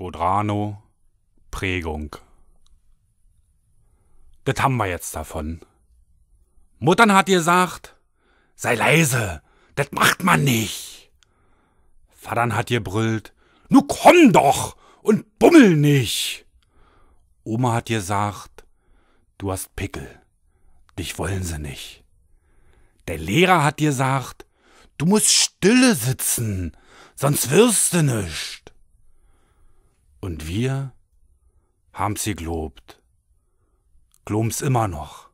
Godrano, Prägung. Das haben wir jetzt davon. Muttern hat gesagt, sei leise, das macht man nicht. Vatern hat gebrüllt, nu komm doch und bummel nicht. Oma hat gesagt, du hast Pickel, dich wollen sie nicht. Der Lehrer hat gesagt, du musst stille sitzen, sonst wirst du nicht. Und wir haben sie gelobt. Glum's immer noch.